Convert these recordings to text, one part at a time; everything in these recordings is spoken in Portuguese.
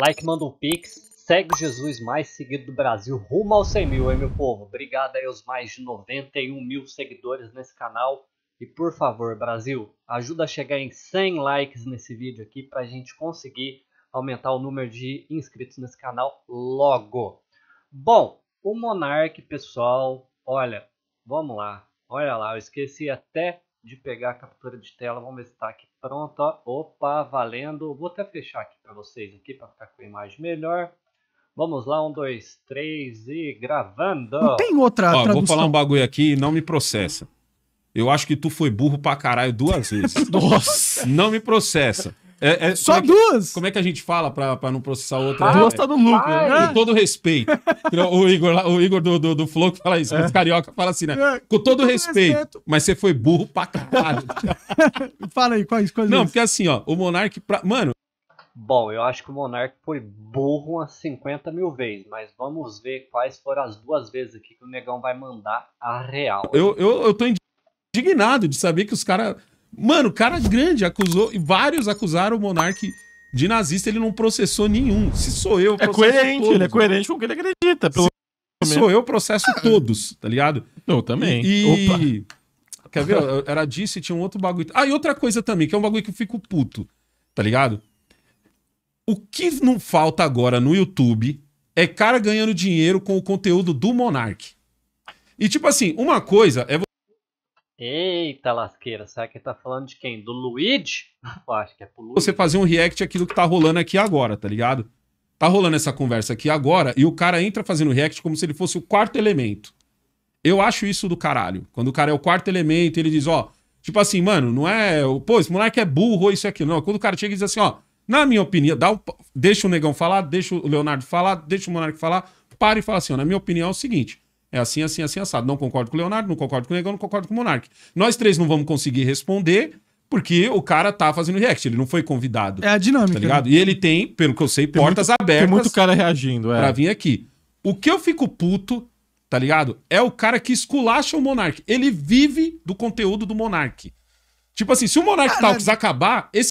Like manda um pix. Segue Jesus mais seguido do Brasil. Rumo aos 100 mil, hein, meu povo? Obrigado aí aos mais de 91 mil seguidores nesse canal. E por favor, Brasil, ajuda a chegar em 100 likes nesse vídeo aqui para a gente conseguir aumentar o número de inscritos nesse canal logo. Bom, o Monark, pessoal, olha, vamos lá. Olha lá, eu esqueci até de pegar a captura de tela. Vamos ver se está aqui pronta. Opa, valendo. Vou até fechar aqui para vocês aqui para ficar com a imagem melhor. Vamos lá, um, dois, três e gravando. Não tem outra Ó, tradução. Vou falar um bagulho aqui e não me processa. Eu acho que tu foi burro pra caralho duas vezes. Nossa! Não me processa. É, é, Só como duas! É que, como é que a gente fala pra, pra não processar outra? Duas tá no lucro. Com todo respeito. Então, o Igor, o Igor do, do, do Flow que fala isso, é. carioca fala assim, né? É, com todo, todo respeito, respeito, mas você foi burro pra caralho. fala aí, quais coisas? Não, porque assim, ó, o Monark... Pra... Mano, Bom, eu acho que o Monark foi burro umas 50 mil vezes, mas vamos ver quais foram as duas vezes aqui que o Negão vai mandar a real. Eu, eu, eu tô indignado de saber que os caras Mano, cara grande acusou, e vários acusaram o Monark de nazista, ele não processou nenhum. Se sou eu, é processo É coerente, todos, ele é coerente com o que ele acredita. Pelo... Se sou eu, processo todos, tá ligado? Eu também. E. Opa. Quer ver? Era disso e tinha um outro bagulho. Ah, e outra coisa também, que é um bagulho que eu fico puto, tá ligado? O que não falta agora no YouTube é cara ganhando dinheiro com o conteúdo do Monark. E tipo assim, uma coisa é Eita lasqueira, será que tá falando de quem? Do Luigi? Eu acho que é pro Luigi. Você fazer um react aquilo que tá rolando aqui agora, tá ligado? Tá rolando essa conversa aqui agora e o cara entra fazendo react como se ele fosse o quarto elemento. Eu acho isso do caralho. Quando o cara é o quarto elemento, ele diz, ó, tipo assim, mano, não é, pô, esse moleque é burro, isso e aquilo. Não, quando o cara chega e diz assim, ó, na minha opinião, dá o... deixa o negão falar, deixa o Leonardo falar, deixa o Monarque falar, para e fala assim, ó, na minha opinião é o seguinte, é assim, assim, assim, assado. Não concordo com o Leonardo, não concordo com o Negão, não concordo com o Monark. Nós três não vamos conseguir responder porque o cara tá fazendo react, ele não foi convidado. É a dinâmica. Tá ligado? Né? E ele tem, pelo que eu sei, tem portas muito, abertas. Tem muito cara reagindo, é. Pra vir aqui. O que eu fico puto, tá ligado? É o cara que esculacha o Monark. Ele vive do conteúdo do Monark. Tipo assim, se o Monark Caralho. Talks acabar, esse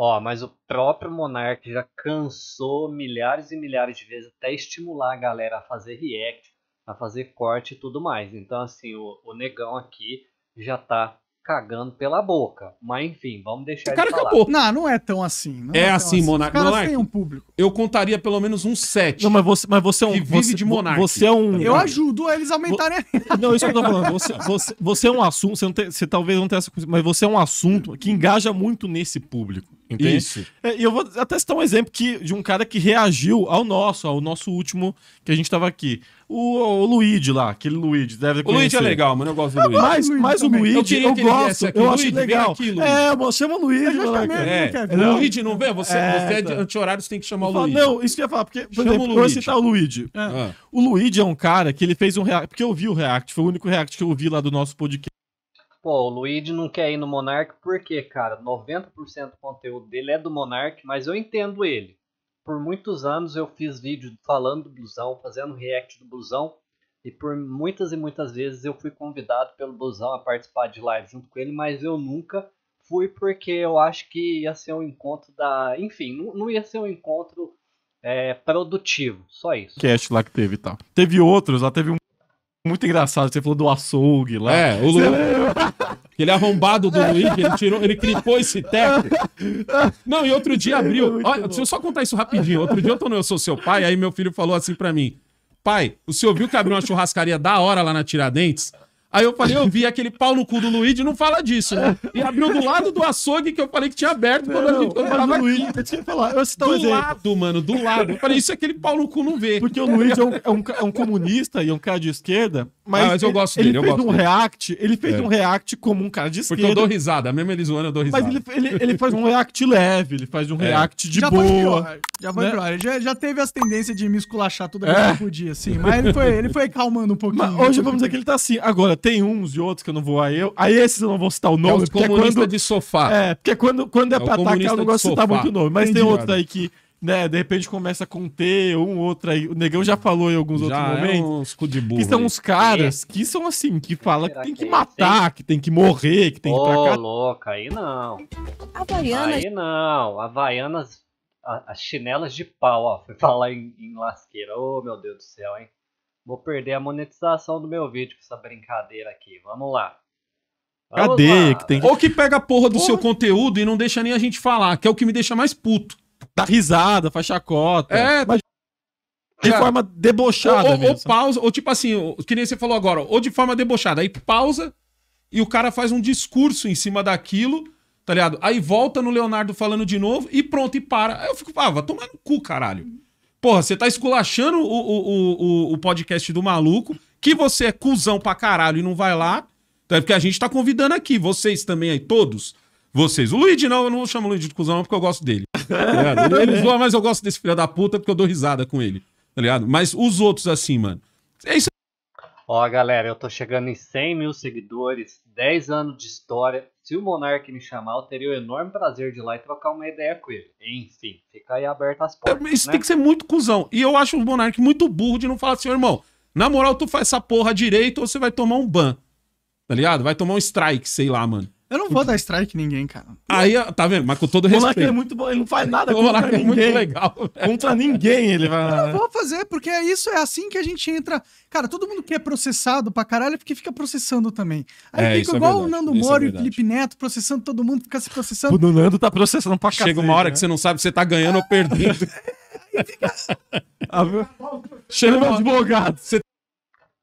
Ó, mas o próprio Monark já cansou milhares e milhares de vezes até estimular a galera a fazer react, a fazer corte e tudo mais. Então, assim, o, o negão aqui já tá cagando pela boca. Mas enfim, vamos deixar o cara de falar. acabou. Não, não é tão assim. Não é, é assim, assim. Monark. Monark um público. Eu contaria pelo menos um sete Não, mas você, mas você é um. Que vive você, de Monark. Você é um. Tá eu ajudo eles a aumentarem. Não, isso que eu tô falando. Você, você, você é um assunto. Você, não tem, você talvez não tenha essa mas você é um assunto que engaja muito nesse público. Entende? Isso. É, e eu vou até citar um exemplo que, de um cara que reagiu ao nosso, ao nosso último que a gente tava aqui. O, o Luigi lá, aquele Luigi, deve O Luigi é legal, mano, eu gosto do Luigi. Mas, mas o Luigi, eu, eu gosto, eu Luigi, acho legal. Aqui, Luigi. É, mano, chama o Luigi. Lá, é. é não. Luigi não vem? Você, é, você é anti-horário, você tem que chamar o Luigi. não, isso que eu ia falar, porque, por exemplo, eu vou citar o Luigi. Ah. O Luigi é um cara que ele fez um react, porque eu vi o react, foi o único react que eu vi lá do nosso podcast Pô, o Luigi não quer ir no Monark porque, cara, 90% do conteúdo dele é do Monark, mas eu entendo ele. Por muitos anos eu fiz vídeo falando do blusão, fazendo react do blusão, e por muitas e muitas vezes eu fui convidado pelo blusão a participar de live junto com ele, mas eu nunca fui porque eu acho que ia ser um encontro da. Enfim, não, ia ser um encontro é, produtivo, só isso. Cast lá que teve e tá. tal. Teve outros, lá teve um muito engraçado. Você falou do açougue lá. É, o Lu... Aquele arrombado do Luiz, ele tirou, ele clipou esse teto. Não, e outro dia é abriu. Olha, deixa eu só contar isso rapidinho. Outro dia eu tô no Eu Sou Seu Pai, aí meu filho falou assim para mim: Pai, o senhor viu que abriu uma churrascaria da hora lá na Tiradentes? Aí eu falei, eu vi aquele pau no cu do Luigi, não fala disso, né? E abriu do lado do açougue que eu falei que tinha aberto quando não, a gente quando é Luigi, eu tinha falado, eu citar um do lado, mano, do lado. Eu falei, isso é aquele pau no cu não vê. Porque o Luigi é um, é um, é um comunista e um cara de esquerda, ah, mas, ah, mas eu gosto ele, dele, ele fez um dele. react, ele fez é. um react como um cara de esquerda. Porque eu dou risada, mesmo ele zoando, eu dou risada. Mas ele, ele, ele faz um react leve, ele faz um é. react de já boa. Foi já foi né? pior. Já, já teve as tendências de me esculachar toda vez é. que podia, assim. Mas ele foi, ele foi calmando um pouquinho. Mas hoje vamos dizer que ele tá assim. Agora, tem uns e outros que eu não vou a eu. Aí esses eu não vou citar o nome. É porque é quando, de sofá. É, porque quando, quando é, é pra atacar, eu não gosto de, citar muito nome. Mas Entendi, tem outros aí que né, de repente começa com T, um outro aí. O Negão já falou em alguns já outros é momentos. de burro, que são uns caras é. que são assim, que fala que tem que é matar, que tem que morrer, que tem que ir pra cá. louca, aí não. Havaianas. Aí não, Havaianas, as chinelas de pau, ó. Foi falar em, em lasqueira. Ô, oh, meu Deus do céu, hein? Vou perder a monetização do meu vídeo com essa brincadeira aqui. Vamos lá. Vamos lá. que tem. Ou que pega a porra do porra. seu conteúdo e não deixa nem a gente falar, que é o que me deixa mais puto. Dá risada, faz chacota. É, mas de Cara, forma debochada. Ou, ou, ou, pausa, ou tipo assim, que nem você falou agora, ou de forma debochada. Aí pausa e o cara faz um discurso em cima daquilo, tá ligado? Aí volta no Leonardo falando de novo e pronto, e para. Aí eu fico, ah, vai tomar no cu, caralho. Porra, você tá esculachando o, o, o, o podcast do maluco, que você é cuzão pra caralho e não vai lá. Então é porque a gente tá convidando aqui, vocês também aí, todos. Vocês. O Luigi não, eu não chamo o Luigi de cuzão não, porque eu gosto dele. Tá ele, ele zoa, mas eu gosto desse filho da puta porque eu dou risada com ele. Tá ligado? Mas os outros assim, mano. É isso Ó, galera, eu tô chegando em 100 mil seguidores, 10 anos de história. Se o Monark me chamar, eu teria o enorme prazer de ir lá e trocar uma ideia com ele. Enfim, fica aí aberto as portas. Isso né? tem que ser muito cuzão. E eu acho o Monark muito burro de não falar assim, irmão, na moral, tu faz essa porra direito ou você vai tomar um ban. Tá ligado? Vai tomar um strike, sei lá, mano. Eu não vou dar strike em ninguém, cara. Aí, tá vendo? Mas com todo Vou respeito. O ele é muito bom, ele não faz nada contra o que é muito legal. Véio. Contra ninguém ele vai... Eu não vou fazer, porque é isso, é assim que a gente entra... Cara, todo mundo que é processado pra caralho é porque fica processando também. Aí é, fica é igual é o Nando Moro é e o Felipe Neto processando todo mundo, fica se processando. O Nando tá processando pra caralho. Chega uma hora né? que você não sabe se você tá ganhando ou perdendo. Aí fica... Chega um advogado, você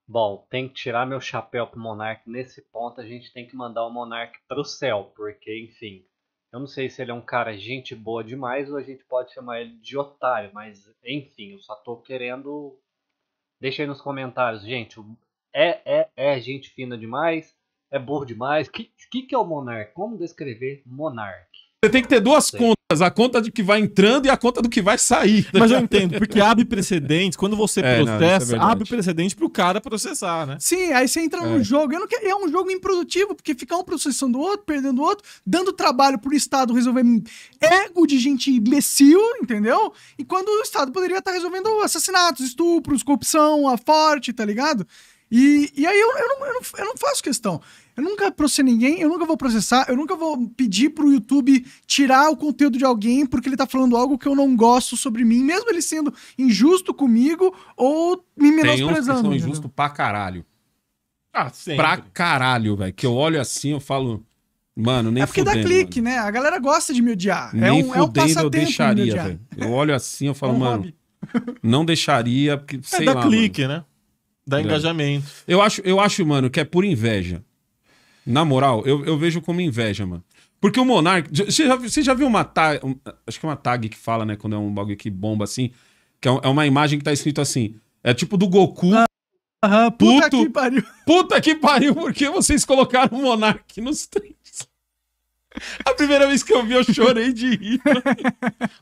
Bom, tem que tirar meu chapéu pro Monark nesse ponto. A gente tem que mandar o Monark pro céu, porque, enfim, eu não sei se ele é um cara gente boa demais ou a gente pode chamar ele de otário, mas enfim, eu só tô querendo. Deixa aí nos comentários, gente. É, é, é gente fina demais? É burro demais? O que, que, que é o Monark? Como descrever Monark? Você tem que ter duas Sim. contas, a conta do que vai entrando e a conta do que vai sair. Mas eu entendo, porque abre precedentes. Quando você é, é processa, não, é abre precedente pro cara processar, né? Sim, aí você entra é. no jogo. Eu não quero, é um jogo improdutivo, porque ficar um processando o outro, perdendo o outro, dando trabalho pro Estado resolver ego de gente imbecil, entendeu? E quando o Estado poderia estar tá resolvendo assassinatos, estupros, corrupção, a forte, tá ligado? E, e aí eu, eu, não, eu, não, eu não faço questão. Eu nunca processei ninguém, eu nunca vou processar, eu nunca vou pedir pro YouTube tirar o conteúdo de alguém porque ele tá falando algo que eu não gosto sobre mim, mesmo ele sendo injusto comigo ou me menosprezando. Tem uns que são injusto pra caralho. Ah, sempre. Pra caralho, velho. Que eu olho assim, eu falo... Mano, nem É porque fudendo, dá clique, mano. né? A galera gosta de me odiar. É nem é um, fudendo é um passatempo eu deixaria, velho. Eu olho assim, eu falo, é um mano... Hobby. Não deixaria, porque, é, sei é, dá lá, clique, mano. né? Dá engajamento. Eu acho, eu acho, mano, que é por inveja. Na moral, eu, eu vejo como inveja, mano. Porque o Monark. Você já, você já viu uma tag. Acho que é uma tag que fala, né? Quando é um bagulho que bomba assim. Que é, é uma imagem que tá escrito assim. É tipo do Goku. Ah. Aham, puta Puto, que pariu. Puta que pariu, porque vocês colocaram o Monark nos A primeira vez que eu vi, eu chorei de rir.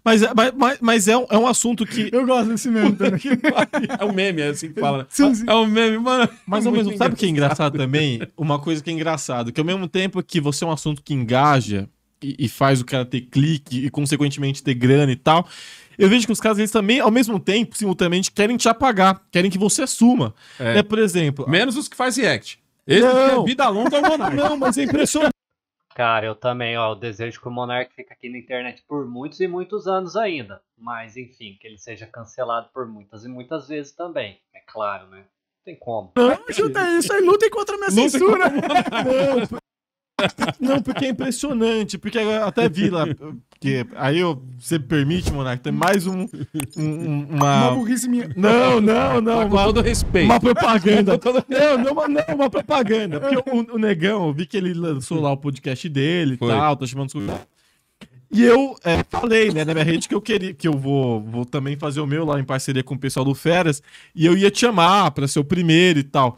Mas, mas, mas é, um, é um assunto que. Eu gosto desse meme também. é um meme, é assim que fala. Né? Sim, sim. É um meme, mano. Mas é ao mesmo tempo, sabe o que é engraçado também? Uma coisa que é engraçado, que ao mesmo tempo que você é um assunto que engaja e, e faz o cara ter clique e, consequentemente, ter grana e tal, eu vejo que os caras, eles também, ao mesmo tempo, simultaneamente, querem te apagar, querem que você assuma. É, é por exemplo. Menos os que fazem react. Esse não. É vida longa é Não, mas é impressionante. Cara, eu também, ó, eu desejo que o Monark fique aqui na internet por muitos e muitos anos ainda. Mas, enfim, que ele seja cancelado por muitas e muitas vezes também. É claro, né? Não tem como. Não, Jota, isso aí luta contra a minha censura. Não, não, porque é impressionante, porque até vi lá, porque aí eu, você permite, Monark, tem mais um, um uma... Uma burrice minha. Não, não, não. com uma, todo respeito. Uma propaganda. todo... Não, não, uma, não, uma propaganda. Porque o, o, Negão, eu vi que ele lançou lá o podcast dele e tal, tá chamando os... E eu é, falei, né, na minha rede que eu queria, que eu vou, vou também fazer o meu lá em parceria com o pessoal do Feras, e eu ia te chamar pra ser o primeiro e tal.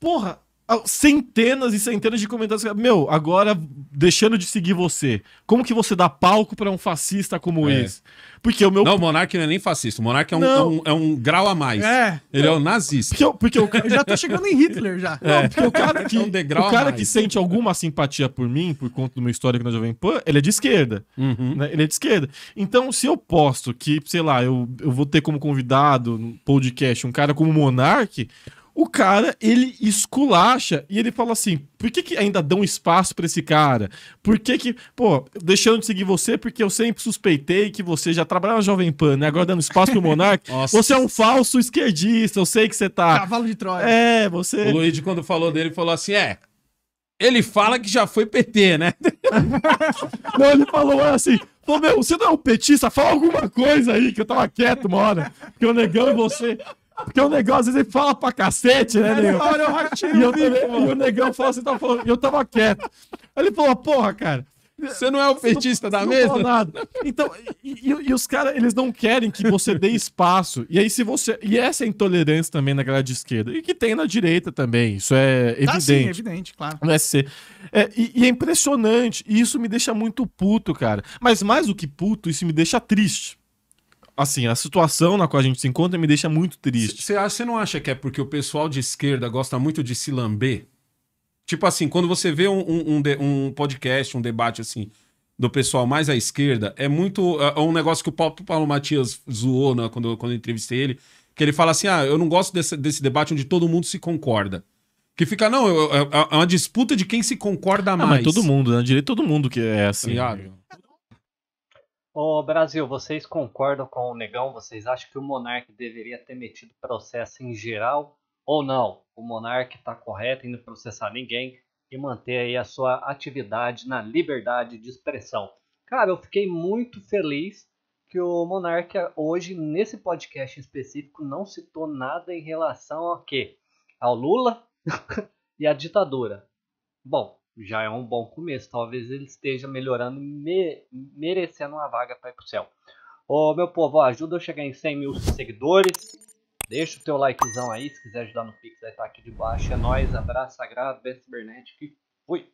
Porra, centenas e centenas de comentários. Meu, agora deixando de seguir você. Como que você dá palco para um fascista como é. esse? Porque o meu. Não, o Monark não é nem fascista. O Monark é um, é um, é um, grau a mais. É. Ele é um nazista. Porque, eu, porque eu já tô chegando em Hitler já. É. Não, é. porque o cara é que. É um o cara que sente alguma simpatia por mim, por conta do meu histórico na Jovem Pan, ele é de esquerda. Uhum. Né? Ele é de esquerda. Então, se eu posto que, sei lá, eu, eu vou ter como convidado no podcast um cara como Monark o cara, ele esculacha e ele fala assim: por que, que ainda dão espaço para esse cara? Por que, que, pô, deixando de seguir você porque eu sempre suspeitei que você já trabalhava na Jovem Pan, né? Agora dando espaço pro Monark. você é um falso esquerdista, eu sei que você tá. Cavalo de Troia. É, você. O Luigi, quando falou dele, falou assim: é, ele fala que já foi PT, né? não, ele falou assim. Falou, meu, você não é um petista, fala alguma coisa aí, que eu tava quieto uma hora. Porque o negão e você. Porque o negão às vezes ele fala pra cacete, né, é, nego? Olha o ratinho. E, eu também, e o negão fala assim, tá falando, eu tava quieto. Aí ele falou, porra, cara. Você não é o petista da não mesa? Nada. Então, e, e, e os caras, eles não querem que você dê espaço. E aí, se você. E essa é intolerância também na galera de esquerda. E que tem na direita também. Isso é evidente. Ah, sim, evidente, claro. No é, é, e, e é impressionante. E isso me deixa muito puto, cara. Mas mais do que puto, isso me deixa triste assim, a situação na qual a gente se encontra me deixa muito triste. Você não acha que é porque o pessoal de esquerda gosta muito de se lamber? Tipo assim, quando você vê um, um, um, um podcast, um debate assim, do pessoal mais à esquerda, é muito. É, é um negócio que o Paulo Matias zoou né, quando, quando eu entrevistei ele, que ele fala assim: ah, eu não gosto desse, desse debate onde todo mundo se concorda. Que fica, não, é, é uma disputa de quem se concorda mais. Ah, mas todo mundo, né? Direito todo mundo que é assim. Tá Ô Brasil, vocês concordam com o Negão? Vocês acham que o Monark deveria ter metido processo em geral ou não? O Monark está correto em não processar ninguém e manter aí a sua atividade na liberdade de expressão. Cara, eu fiquei muito feliz que o Monark hoje, nesse podcast específico, não citou nada em relação ao quê? Ao Lula e à ditadura. Bom, já é um bom começo. Talvez ele esteja melhorando, me, merecendo uma vaga para ir para o céu. Ô, meu povo, ajuda eu chegar em 100 mil seguidores. Deixa o teu likezão aí, se quiser ajudar no Pix, vai estar tá aqui debaixo É nóis, abraço sagrado, Ben Cibernético fui!